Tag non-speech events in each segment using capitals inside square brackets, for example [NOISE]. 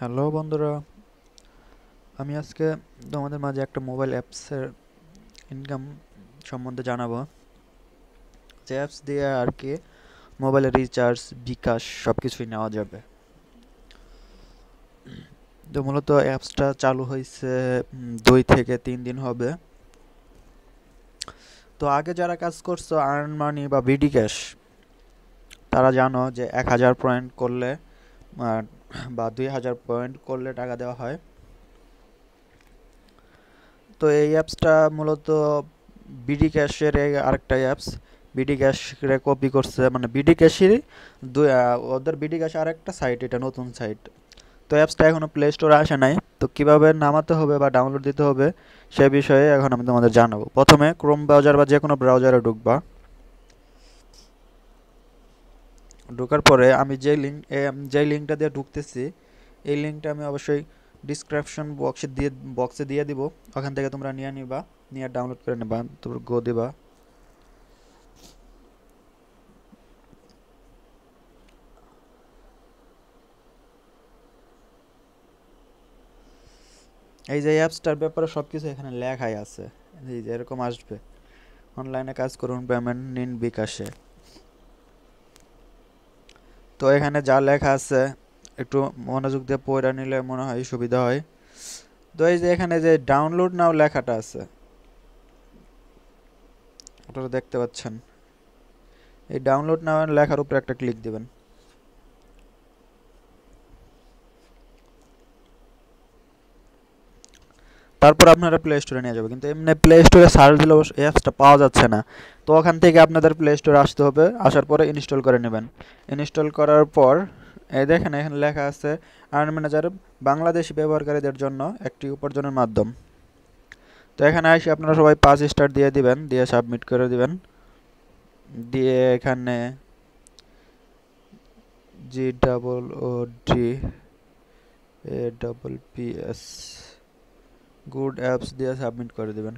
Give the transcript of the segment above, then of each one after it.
hello বন্ধুরা আমি আজকে তোমাদের মাঝে একটা মোবাইল অ্যাপসের ইনকাম সম্বন্ধে জানাবো যে অ্যাপস দিয়ে আর কি মোবাইলের রিচার্জ বিকাশ সব কিছুই নেওয়া যাবে তো মূলত অ্যাপসটা চালু হয়েছে দুই থেকে তিন দিন হবে তো আগে যারা কাজ করছো আর্ন মানি বা বিডি ক্যাশ তারা জানো যে এক হাজার পয়েন্ট করলে বা দুই হাজার পয়েন্ট করলে টাকা দেওয়া হয় তো এই অ্যাপসটা মূলত বিডি ক্যাশের আরেকটা অ্যাপস বিডি ক্যাশে কপি করছে মানে বিডি ক্যাশের ওদের বিডি ক্যাশ আরেকটা সাইট এটা নতুন সাইট তো অ্যাপসটা এখনও প্লে স্টোরে আসে নাই তো কীভাবে নামাতে হবে বা ডাউনলোড দিতে হবে সে বিষয়ে এখন আমি তোমাদের জানাবো প্রথমে ক্রোম ব্রাউজার বা যে কোনো ব্রাউজারে ঢুকবা ঢোকার পরে আমি যে লিঙ্ক যে লিঙ্কটা দিয়ে ঢুকতেছি এই লিঙ্কটা আমি অবশ্যই ডিসক্রিপশন বক্সে দিয়ে বক্সে দিয়ে দিব ওখান থেকে তোমরা নিয়ে নিবা নিয়ে ডাউনলোড করে নেবা তোমার গো দিবা এই যে অ্যাপসটার ব্যাপারে সব কিছু এখানে লেখাই আছে এই যে এরকম আসবে অনলাইনে কাজ করুন পেমেন্ট নিন বিকাশে তো এখানে যা লেখা আছে একটু মনোযোগ দিয়ে পড়া নিলে মনে হয় সুবিধা হয় তো এই যে এখানে যে ডাউনলোড নাও লেখাটা আছে আপনারা দেখতে পাচ্ছেন এই ডাউনলোড নাও লেখার উপরে একটা ক্লিক দিবেন তারপর আপনারা প্লে স্টোরে নিয়ে যাবে কিন্তু এমনি প্লে স্টোরে সার্চ দিলে অ্যাপসটা পাওয়া যাচ্ছে না তো ওখান থেকে আপনাদের প্লে স্টোরে আসতে হবে আসার পরে ইনস্টল করে নেবেন ইনস্টল করার পর এই দেখেন এখানে লেখা আছে আর্ন ম্যানেজার বাংলাদেশি ব্যবহারকারীদের জন্য একটি উপার্জনের মাধ্যম তো এখানে আসি আপনারা সবাই পাঁচ স্টার দিয়ে দিবেন দিয়ে সাবমিট করে দিবেন দিয়ে এখানে G double O D A double P S good apps দিয়ে সাবমিট করে দেবেন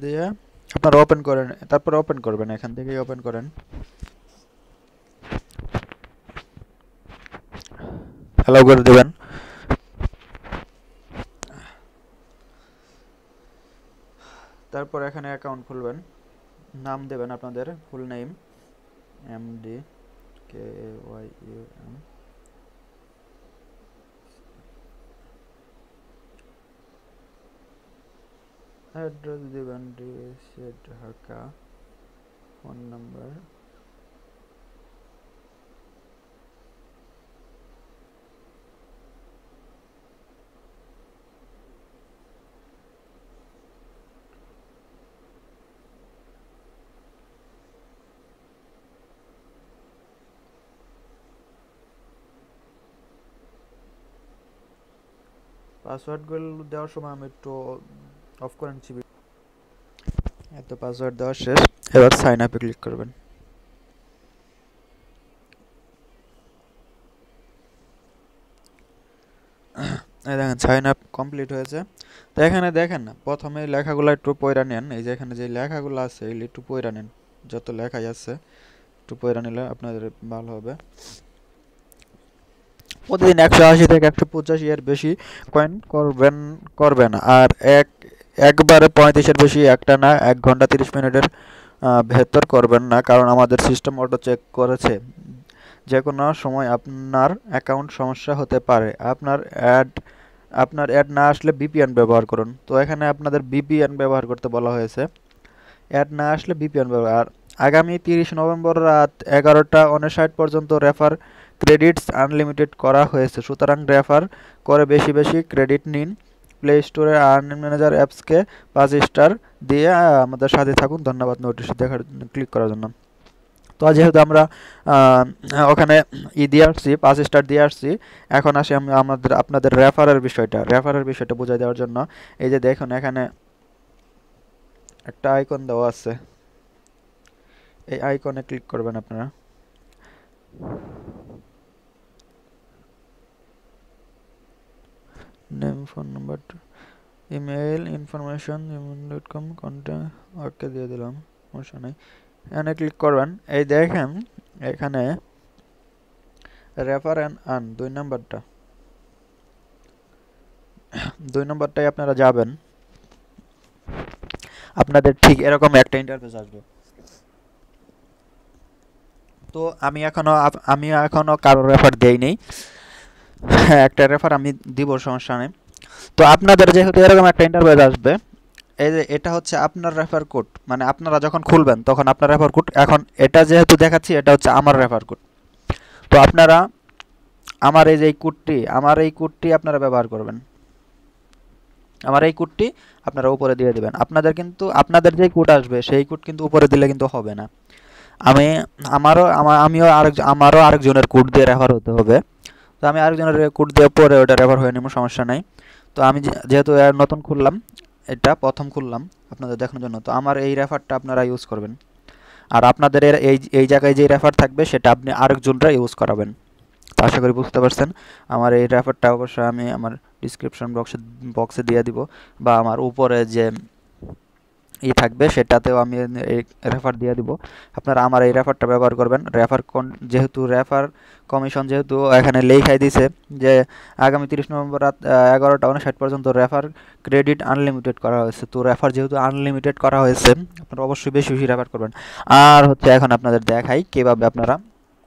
দিয়ে আপনারা ওপেন করেন তারপর ওপেন করবেন এখান থেকেই ওপেন করেন অ্যালাউ করে দেবেন তারপর এখানে অ্যাকাউন্ট খুলবেন নাম দেবেন আপনাদের full name M D K Y U M address দেবেন ডিএসএ ঢাকা ফোন নাম্বার পাসওয়ার্ডগুলো দেওয়ার সময় আমি একটু অফ করেন সিবি এত পাসওয়ার্ড দেওয়া শেষ এবার সাইন আপে ক্লিক করবেন দেখেন সাইন আপ কমপ্লিট হয়েছে তো এখানে দেখেন না প্রথমে লেখাগুলো একটু পয়রা নেন এই যে এখানে যে লেখাগুলো আছে এগুলো একটু পয়রা নেন যত লেখাই আছে একটু পয়রা নিলে আপনাদের ভালো হবে প্রতিদিন একশো আশি থেকে একশো পঁচাশি এর বেশি কয়েন করবেন করবেন আর এক একবারে পঁয়ত্রিশের বেশি একটা না এক ঘন্টা তিরিশ মিনিটের ভেতর করবেন না কারণ আমাদের সিস্টেম অটো চেক করেছে যে কোনো সময় আপনার অ্যাকাউন্ট সমস্যা হতে পারে আপনার অ্যাড আপনার অ্যাড না আসলে বিপিএন ব্যবহার করুন তো এখানে আপনাদের বিপিএন ব্যবহার করতে বলা হয়েছে অ্যাড না আসলে বিপিএন ব্যবহার আগামী তিরিশ নভেম্বর রাত এগারোটা উনষাট পর্যন্ত রেফার ক্রেডিটস আনলিমিটেড করা হয়েছে সুতরাং রেফার করে বেশি বেশি ক্রেডিট নিন প্লে স্টোরের আর্নিং ম্যানেজার অ্যাপসকে পাঁচ স্টার দিয়ে আমাদের সাথে থাকুন ধন্যবাদ নোটিশ দেখার ক্লিক করার জন্য তো যেহেতু আমরা ওখানে ই দিয়ে আসছি পাঁচ স্টার দিয়ে আসছি এখন আসি আমি আমাদের আপনাদের রেফারের বিষয়টা রেফারের বিষয়টা বোঝাই দেওয়ার জন্য এই যে দেখুন এখানে একটা আইকন দেওয়া আছে এই আইকনে ক্লিক করবেন আপনারা name phone number email information Gmail dot okay দিয়ে দিলাম সমস্যা এখানে ক্লিক করবেন এই দেখেন এখানে রেফার অ্যান্ড আন দুই নাম্বারটা দুই নম্বরটাই আপনারা যাবেন আপনাদের ঠিক এরকম একটা ইন্টারফেস আসবে তো আমি এখনও আমি এখনও কারো রেফার দেইনি হ্যাঁ একটা রেফার আমি দিব সমস্যা নেই তো আপনাদের যেহেতু এরকম একটা ইন্টারভিউ আসবে এই যে এটা হচ্ছে আপনার রেফার কোড মানে আপনারা যখন খুলবেন তখন আপনার রেফার কোড এখন এটা যেহেতু দেখাচ্ছি এটা হচ্ছে আমার রেফার কোড তো আপনারা আমার এই যে এই কোডটি আমার এই কোডটি আপনারা ব্যবহার করবেন আমার এই কোডটি আপনারা উপরে দিয়ে দেবেন আপনাদের কিন্তু আপনাদের যে কোড আসবে সেই কোড কিন্তু উপরে দিলে কিন্তু হবে না আমি আমারও আমার আমিও আরেক আমারও আরেকজনের কোড দিয়ে রেফার হতে হবে তো আমি আরেকজনের রেকর্ড দেওয়ার পরে ওটা রেফার হয়ে নেব সমস্যা নাই তো আমি যেহেতু নতুন খুললাম এটা প্রথম খুললাম আপনাদের দেখানোর জন্য তো আমার এই রেফারটা আপনারা ইউজ করবেন আর আপনাদের এই এই জায়গায় যে রেফার থাকবে সেটা আপনি আরেকজনরা ইউজ করাবেন তো আশা করি বুঝতে পারছেন আমার এই রেফারটা অবশ্যই আমি আমার ডিসক্রিপশন বক্সে বক্সে দিয়ে দিব বা আমার উপরে যে ই থাকবে সেটাতেও আমি রেফার দিয়ে দিব আপনারা আমার এই রেফারটা ব্যবহার করবেন রেফার কোন যেহেতু রেফার কমিশন যেহেতু এখানে লেখাই দিছে যে আগামী তিরিশ নভেম্বর রাত এগারোটা উনষাট পর্যন্ত রেফার ক্রেডিট আনলিমিটেড করা হয়েছে তো রেফার যেহেতু আনলিমিটেড করা হয়েছে আপনারা অবশ্যই বেশি বেশি রেফার করবেন আর হচ্ছে এখন আপনাদের দেখাই কীভাবে আপনারা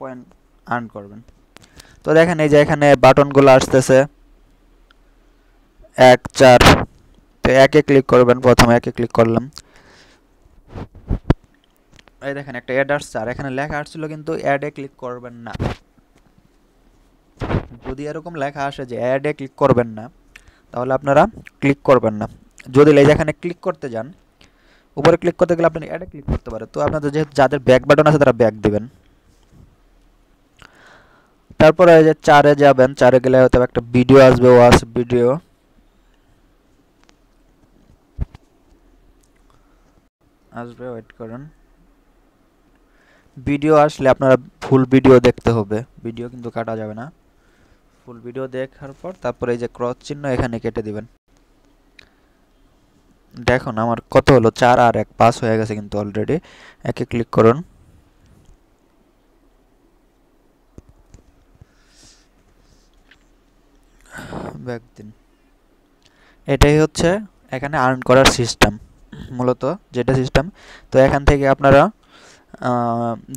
কয়েন আর্ন করবেন তো দেখেন এই যে এখানে বাটনগুলো আসতেছে এক চার তো একে ক্লিক করবেন প্রথমে একে ক্লিক করলাম এই দেখেন একটা অ্যাড আসছে আর এখানে লেখা আসছিল কিন্তু অ্যাডে ক্লিক করবেন না যদি এরকম লেখা আসে যে অ্যাডে ক্লিক করবেন না তাহলে আপনারা ক্লিক করবেন না যদি এই যেখানে ক্লিক করতে যান উপরে ক্লিক করতে গেলে আপনি অ্যাডে ক্লিক করতে পারেন তো আপনাদের যেহেতু যাদের ব্যাক বাটন আছে তারা ব্যাক দিবেন তারপরে যে চারে যাবেন চারে গেলে হয়তো একটা ভিডিও আসবে ওয়াস ভিডিও আসবে ওয়েট করুন ভিডিও আসলে আপনারা ফুল ভিডিও দেখতে হবে ভিডিও কিন্তু কাটা যাবে না ফুল ভিডিও দেখার পর তারপরে এই যে ক্রস চিহ্ন এখানে কেটে দিবেন দেখুন আমার কত হলো চার আর এক পাস হয়ে গেছে কিন্তু অলরেডি একে ক্লিক করুন ব্যাক দিন এটাই হচ্ছে এখানে আর্ন করার সিস্টেম মূলত যেটা সিস্টেম তো এখান থেকে আপনারা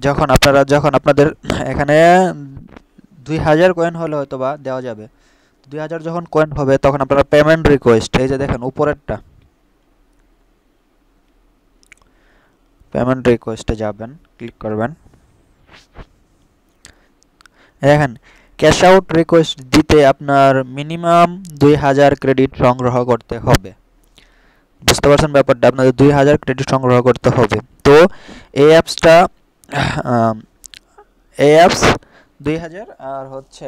যখন আপনারা যখন আপনাদের এখানে দুই হাজার কয়েন হলে হয়তো বা দেওয়া যাবে দুই হাজার যখন কয়েন হবে তখন আপনারা পেমেন্ট রিকোয়েস্ট এই যে দেখেন উপরেরটা পেমেন্ট রিকোয়েস্টে যাবেন ক্লিক করবেন দেখেন ক্যাশ আউট রিকোয়েস্ট দিতে আপনার মিনিমাম দুই হাজার ক্রেডিট সংগ্রহ করতে হবে বুঝতে পারছেন ব্যাপারটা আপনাদের দুই হাজার ক্রেডিট সংগ্রহ করতে হবে তো এই অ্যাপসটা এই অ্যাপস দুই আর হচ্ছে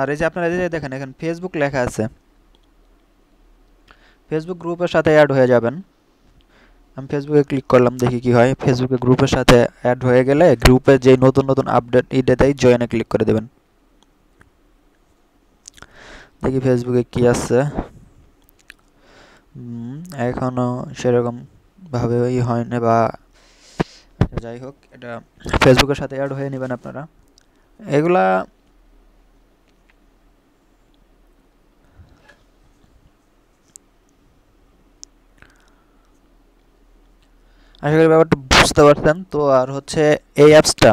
আর এই যে আপনারা যে দেখেন এখানে ফেসবুক লেখা আছে ফেসবুক গ্রুপের সাথে অ্যাড হয়ে যাবেন আমি ফেসবুকে ক্লিক করলাম দেখি কি হয় ফেসবুকে গ্রুপের সাথে অ্যাড হয়ে গেলে গ্রুপে যে নতুন নতুন আপডেট ইডেটাই জয়েনে ক্লিক করে দেবেন দেখি ফেসবুকে কি আছে এখনও সেরকম ভাবেই হয় না বা আচ্ছা, যাই হোক এটা ফেসবুকের সাথে অ্যাড হয়ে নেবেন আপনারা এগুলা আশা করি ব্যাপারটা বুঝতে পারতাম তো আর হচ্ছে এই অ্যাপসটা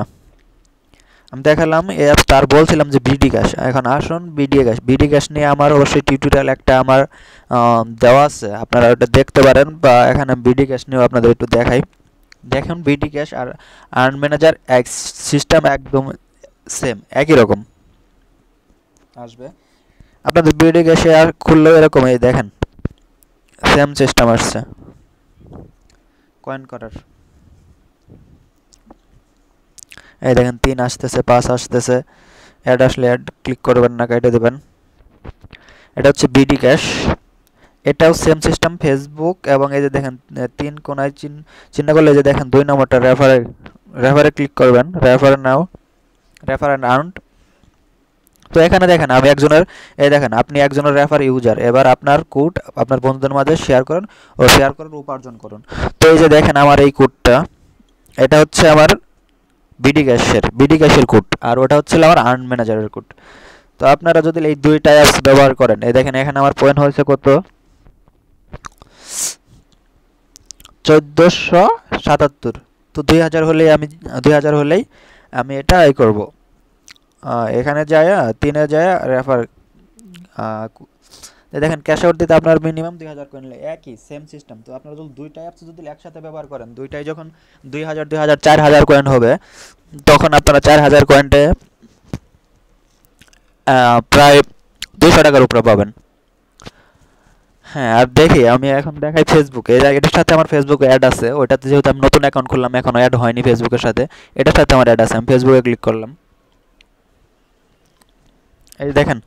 আমি দেখালাম এ তার বলছিলাম যে বিডি গ্যাস এখন আসুন বিডি গ্যাস বিডি গ্যাস নিয়ে আমার অবশ্যই টিউটোরিয়াল একটা আমার দেওয়া আছে আপনারা ওটা দেখতে পারেন বা এখানে বিডি গ্যাস নিয়েও আপনাদের একটু দেখাই দেখুন বিডি গ্যাস আর আর্ন ম্যানেজার এক সিস্টেম একদম সেম একই রকম আসবে আপনাদের বিডি গ্যাসে আর খুললেও এরকম এই দেখেন সেম সিস্টেম আসছে কয়েন করার এই দেখেন তিন আসতেছে পাঁচ আসতেছে অ্যাড আসলে অ্যাড ক্লিক করবেন না কেটে দেবেন এটা হচ্ছে বিডি ক্যাশ এটাও সেম সিস্টেম ফেসবুক এবং এই যে দেখেন তিন কোনায় চিহ্ন করলে এই যে দেখেন দুই নম্বরটা রেফারে রেফারে ক্লিক করবেন রেফারে নাও রেফার অ্যান্ড তো এখানে দেখেন আমি একজনের এই দেখেন আপনি একজনের রেফার ইউজার এবার আপনার কোড আপনার বন্ধুদের মাঝে শেয়ার করুন ও শেয়ার করুন উপার্জন করুন তো এই যে দেখেন আমার এই কোডটা এটা হচ্ছে আমার বিডি ক্যাশের বিডি ক্যাশের কোড আর ওটা হচ্ছে আমার আর্ন ম্যানেজারের কোড তো আপনারা যদি এই দুইটা অ্যাপস ব্যবহার করেন এই দেখেন এখানে আমার পয়েন্ট হয়েছে কত চোদ্দোশো সাতাত্তর তো দুই হাজার হলেই আমি দুই হাজার হলেই আমি এটা এই করব এখানে যায় তিনে যায় রেফার দেখেন ক্যাশ আউট দিতে আপনার মিনিমাম দুই হাজার কয়েন একই সেম সিস্টেম তো আপনারা যদি দুইটাই অ্যাপস যদি একসাথে ব্যবহার করেন দুইটাই যখন দুই হাজার দুই হাজার চার হাজার কয়েন হবে তখন আপনারা চার হাজার কয়েনটে প্রায় দুশো টাকার উপরে পাবেন হ্যাঁ আর দেখি আমি এখন দেখাই ফেসবুকে এটার সাথে আমার ফেসবুকে অ্যাড আছে ওইটাতে যেহেতু আমি নতুন অ্যাকাউন্ট খুললাম এখনও অ্যাড হয়নি ফেসবুকের সাথে এটার সাথে আমার অ্যাড আছে আমি ফেসবুকে ক্লিক করলাম এই দেখেন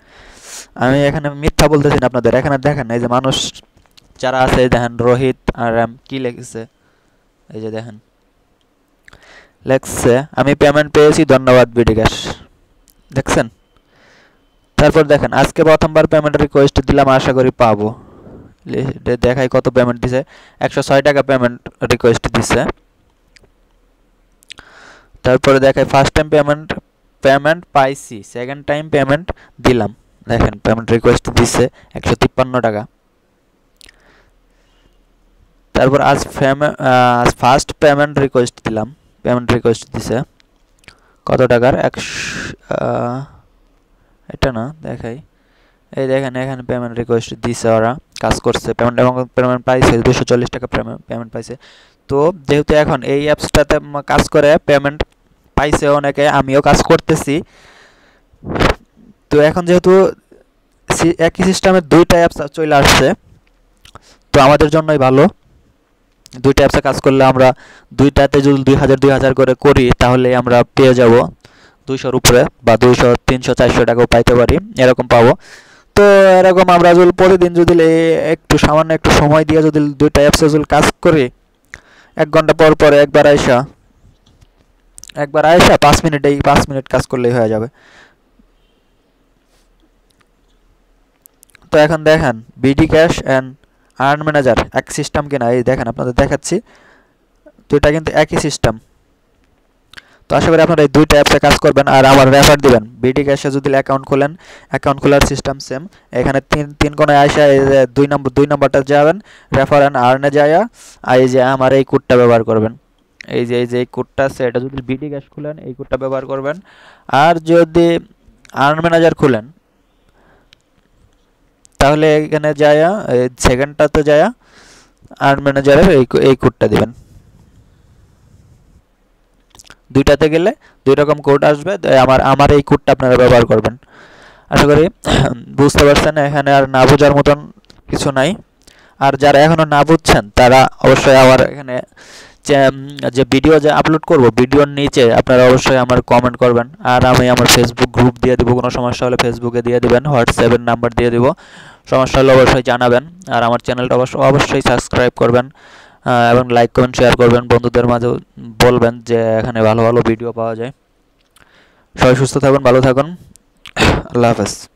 আমি এখানে মিথ্যা বলতেছি না আপনাদের এখানে দেখেন এই যে মানুষ যারা আছে দেখেন রোহিত আর কি লিখেছে এই যে দেখেন লেখছে আমি পেমেন্ট পেয়েছি ধন্যবাদ বিডি দেখছেন তারপর দেখেন আজকে প্রথমবার পেমেন্ট রিকোয়েস্ট দিলাম আশা করি পাবো দেখাই কত পেমেন্ট দিছে একশো ছয় টাকা পেমেন্ট রিকোয়েস্ট দিছে তারপরে দেখাই ফার্স্ট টাইম পেমেন্ট পেমেন্ট পাইছি সেকেন্ড টাইম পেমেন্ট দিলাম দেখেন পেমেন্ট রিকোয়েস্ট দিছে একশো তিপ্পান্ন টাকা তারপর আজ আজ ফার্স্ট পেমেন্ট রিকোয়েস্ট দিলাম পেমেন্ট রিকোয়েস্ট দিছে কত টাকার একশো এটা না দেখাই এই দেখেন এখানে পেমেন্ট রিকোয়েস্ট দিছে ওরা কাজ করছে পেমেন্ট এবং পেমেন্ট পাইছে দুশো চল্লিশ টাকা পেমেন্ট পাইছে তো যেহেতু এখন এই অ্যাপসটাতে কাজ করে পেমেন্ট পাইছে অনেকে আমিও কাজ করতেছি তো এখন যেহেতু একই সিস্টেমে দুইটা অ্যাপস চলে আসছে তো আমাদের জন্যই ভালো দুইটা অ্যাপসে কাজ করলে আমরা দুইটাতে যদি দুই হাজার দুই হাজার করে করি তাহলে আমরা পেয়ে যাব দুইশোর উপরে বা দুইশো তিনশো চারশো টাকাও পাইতে পারি এরকম পাবো তো এরকম আমরা যদি প্রতিদিন যদি একটু সামান্য একটু সময় দিয়ে যদি দুইটা অ্যাপসে যদি কাজ করি এক ঘন্টা পর পরে একবার আয়সা একবার আয়সা পাঁচ মিনিট এই পাঁচ মিনিট কাজ করলেই হয়ে যাবে তো এখন দেখেন BD cash and earn manager এক সিস্টেম কিনা এই দেখেন আপনাদের দেখাচ্ছি তো এটা কিন্তু একই সিস্টেম তো আশা করি আপনারা এই দুইটা অ্যাপসে কাজ করবেন আর আমার রেফার দিবেন বিডি ক্যাশে যদি অ্যাকাউন্ট খোলেন অ্যাকাউন্ট খোলার সিস্টেম সেম এখানে তিন তিন কোনো আসা এই যে দুই নম্বর দুই নম্বরটা যাবেন রেফার অ্যান্ড আর্নে যায়া আর এই যে আমার এই কোডটা ব্যবহার করবেন এই যে এই যে এই কোডটা আছে এটা যদি বিডি ক্যাশ খুলেন এই কোডটা ব্যবহার করবেন আর যদি আর্ন ম্যানেজার খুলেন তাহলে এখানে যায় সেকেন্ডটাতে যায় আর ম্যানেজারে এই এই কোডটা দেবেন দুইটাতে গেলে দুই রকম কোড আসবে আমার আমার এই কোডটা আপনারা ব্যবহার করবেন আশা করি [CLEARS THROAT] বুঝতে পারছেন এখানে আর না বোঝার মতন কিছু নাই আর যারা এখনও না বুঝছেন তারা অবশ্যই আবার এখানে যে ভিডিও যে আপলোড করব ভিডিওর নিচে আপনারা অবশ্যই আমার কমেন্ট করবেন আর আমি আমার ফেসবুক গ্রুপ দিয়ে দেবো কোনো সমস্যা হলে ফেসবুকে দিয়ে দেবেন হোয়াটসঅ্যাপের নাম্বার দিয়ে দেবো সমস্যা হলে অবশ্যই জানাবেন আর আমার চ্যানেলটা অবশ্যই অবশ্যই সাবস্ক্রাইব করবেন এবং লাইক কমেন্ট শেয়ার করবেন বন্ধুদের মাঝে বলবেন যে এখানে ভালো ভালো ভিডিও পাওয়া যায় সবাই সুস্থ থাকুন ভালো থাকুন আল্লাহ হাফেজ